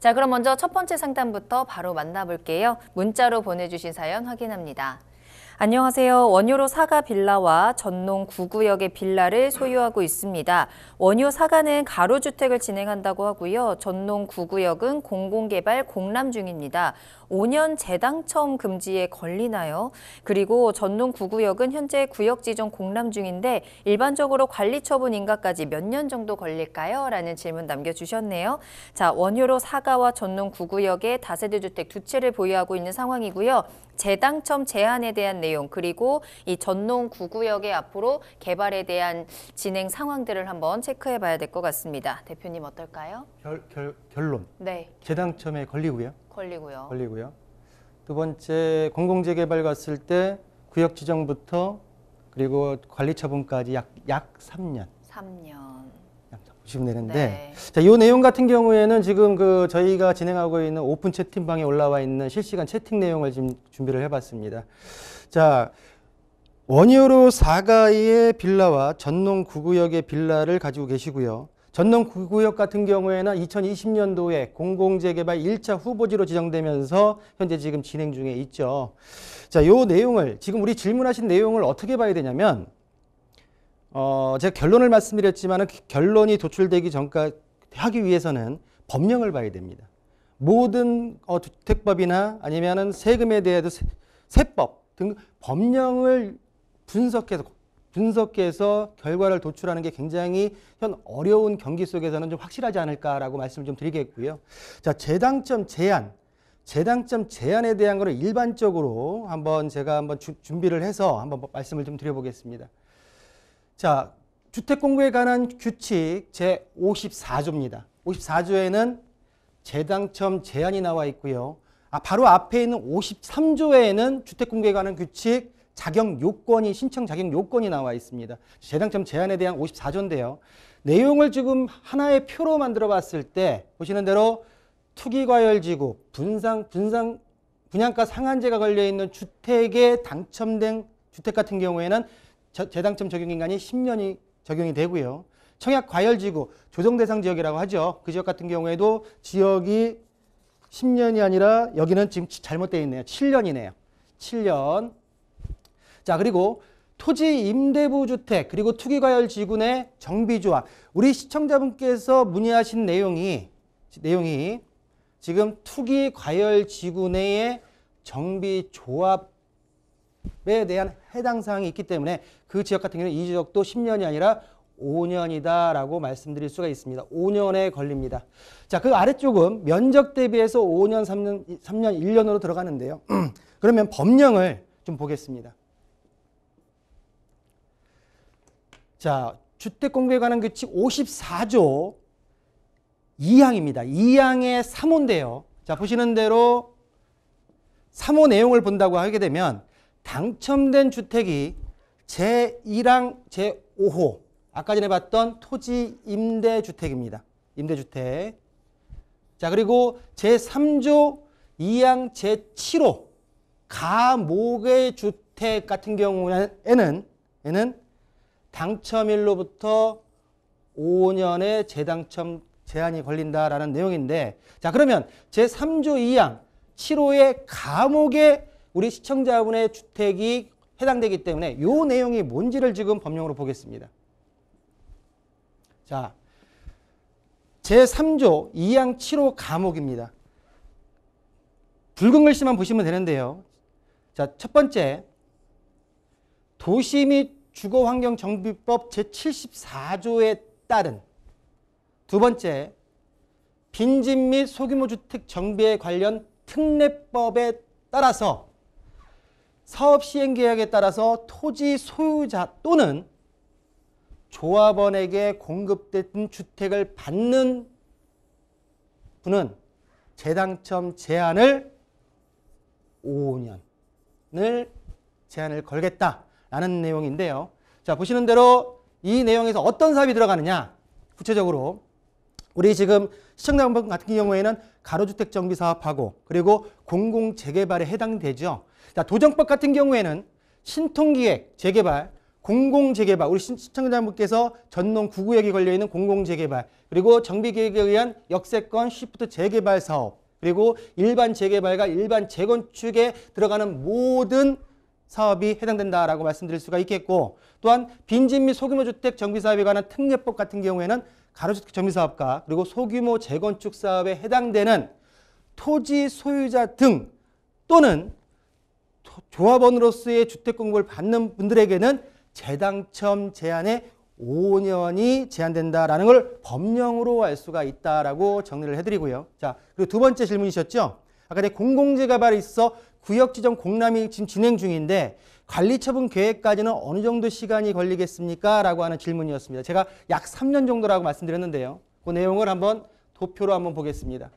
자, 그럼 먼저 첫 번째 상담부터 바로 만나볼게요. 문자로 보내주신 사연 확인합니다. 안녕하세요. 원효로 사가 빌라와 전농 구구역의 빌라를 소유하고 있습니다. 원효 사가는 가로주택을 진행한다고 하고요. 전농 구구역은 공공개발 공람 중입니다. 5년 재당첨 금지에 걸리나요? 그리고 전농 구구역은 현재 구역 지정 공람 중인데 일반적으로 관리 처분 인가까지 몇 년 정도 걸릴까요? 라는 질문 남겨주셨네요. 자, 원효로 사가와 전농 구구역의 다세대 주택 두 채를 보유하고 있는 상황이고요. 재당첨 제한에 대한 내용 내용 그리고 이 전농 구구역의 앞으로 개발에 대한 진행 상황들을 한번 체크해 봐야 될 것 같습니다. 대표님 어떨까요? 결, 결, 결론. 네. 재당첨에 걸리고요. 걸리고요. 걸리고요. 두 번째 공공재개발 갔을 때 구역 지정부터 그리고 관리 처분까지 약, 약 3년. 3년. 보시면 되는데 네. 자, 이 내용 같은 경우에는 지금 그 저희가 진행하고 있는 오픈 채팅방에 올라와 있는 실시간 채팅 내용을 지금 준비를 해봤습니다. 자, 원효로 사가의 빌라와 전농 구구역의 빌라를 가지고 계시고요. 전농 구구역 같은 경우에는 2020년도에 공공재개발 1차 후보지로 지정되면서 현재 지금 진행 중에 있죠. 자, 요 내용을 지금 우리 질문하신 내용을 어떻게 봐야 되냐면 어, 제가 결론을 말씀드렸지만 결론이 도출되기 전까지 하기 위해서는 법령을 봐야 됩니다. 모든 어, 주택법이나 아니면 세금에 대해서 세, 세법 등 법령을 분석해서 분석해서 결과를 도출하는 게 굉장히 현 어려운 경기 속에서는 좀 확실하지 않을까라고 말씀을 좀 드리겠고요. 자, 재당점 제한. 재당점 제한에 대한 거를 일반적으로 한번 제가 한번 주, 준비를 해서 한번 뭐 말씀을 좀 드려보겠습니다. 자, 주택 공부에 관한 규칙 제 54조입니다. 54조에는 재당첨 제한이 나와 있고요. 아, 바로 앞에 있는 53조에는 주택 공부에 관한 규칙 자격 요건이 신청 자격 요건이 나와 있습니다. 재당첨 제한에 대한 54조인데요. 내용을 지금 하나의 표로 만들어 봤을 때 보시는 대로 투기 과열 지구, 분상 분상 분양가 상한제가 걸려 있는 주택에 당첨된 주택 같은 경우에는 재당첨 적용기간이 10년이 적용이 되고요. 청약 과열지구 조정대상 지역이라고 하죠. 그 지역 같은 경우에도 지역이 10년이 아니라 여기는 지금 잘못되어 있네요. 7년이네요. 7년. 자 그리고 토지 임대부 주택 그리고 투기과열 지구 내 정비조합 우리 시청자분께서 문의하신 내용이 내용이 지금 투기과열 지구 내의 정비조합 에 대한 해당 사항이 있기 때문에 그 지역 같은 경우는 이 지역도 10년이 아니라 5년이다라고 말씀드릴 수가 있습니다. 5년에 걸립니다. 자, 그 아래쪽은 면적 대비해서 5년, 3년, 3년, 1년으로 들어가는데요. 그러면 법령을 좀 보겠습니다. 자, 주택 공개에 관한 규칙 54조 2항입니다. 2항의 3호인데요. 자, 보시는 대로 3호 내용을 본다고 하게 되면 당첨된 주택이 제1항 제5호 아까 전에 봤던 토지 임대주택입니다. 임대주택 자 그리고 제3조 2항 제7호 가목의 주택 같은 경우에는 에는 당첨일로부터 5년의 재당첨 제한이 걸린다라는 내용인데 자 그러면 제3조 2항 7호의 감옥의 우리 시청자분의 주택이 해당되기 때문에 요 내용이 뭔지를 지금 법령으로 보겠습니다. 자, 제3조 2항 7호 감옥입니다. 붉은 글씨만 보시면 되는데요. 자, 첫 번째 도시 및 주거환경정비법 제74조에 따른 두 번째 빈집 및 소규모 주택 정비에 관련 특례법에 따라서 사업 시행 계약에 따라서 토지 소유자 또는 조합원에게 공급된 주택을 받는 분은 재당첨 제한을 5년을 제한을 걸겠다라는 내용인데요. 자 보시는 대로 이 내용에서 어떤 사업이 들어가느냐 구체적으로 우리 지금 시청자분 같은 경우에는 가로주택 정비 사업하고 그리고 공공 재개발에 해당되죠. 자, 도정법 같은 경우에는 신통기획 재개발, 공공 재개발, 우리 시청자분께서 전농 구구역에 걸려 있는 공공 재개발, 그리고 정비 계획에 의한 역세권 시프트 재개발 사업, 그리고 일반 재개발과 일반 재건축에 들어가는 모든 사업이 해당된다라고 말씀드릴 수가 있겠고 또한 빈집 및 소규모 주택 정비 사업에 관한 특례법 같은 경우에는 가로수길 정비사업과 그리고 소규모 재건축 사업에 해당되는 토지 소유자 등 또는 조합원으로서의 주택 공급을 받는 분들에게는 재당첨 제한에 5년이 제한된다라는 걸 법령으로 알 수가 있다라고 정리를 해드리고요. 자, 그리고 두 번째 질문이셨죠? 아까 내 공공재가 발에 있어 구역지정 공람이 지금 진행 중인데 관리 처분 계획까지는 어느 정도 시간이 걸리겠습니까? 라고 하는 질문이었습니다. 제가 약 3년 정도라고 말씀드렸는데요. 그 내용을 한번 도표로 한번 보겠습니다.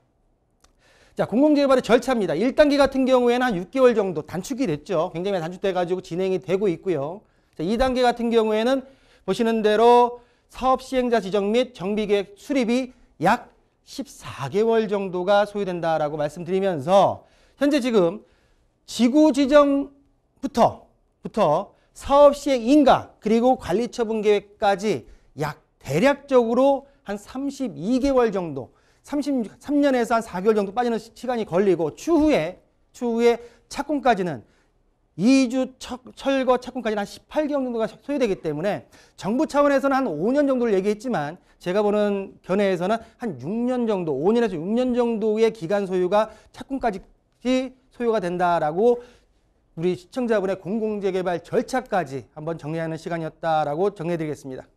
자, 공공재개발의 절차입니다. 1단계 같은 경우에는 한 6개월 정도 단축이 됐죠. 굉장히 단축돼가지고 진행이 되고 있고요. 자, 2단계 같은 경우에는 보시는 대로 사업 시행자 지정 및 정비계획 수립이 약 14개월 정도가 소요된다라고 말씀드리면서 현재 지금 지구 지정부터 부터 사업 시의 인가 그리고 관리 처분 계획까지 약 대략적으로 한 32개월 정도 33년에서 한 4개월 정도 빠지는 시간이 걸리고 추후에 추후에 착공까지는 2주 철거 착공까지는 한 18개월 정도가 소요되기 때문에 정부 차원에서는 한 5년 정도를 얘기했지만 제가 보는 견해에서는 한 6년 정도, 5년에서 6년 정도의 기간 소요가 착공까지 소요가 된다라고 우리 시청자분의 공공재개발 절차까지 한번 정리하는 시간이었다라고 정리해드리겠습니다.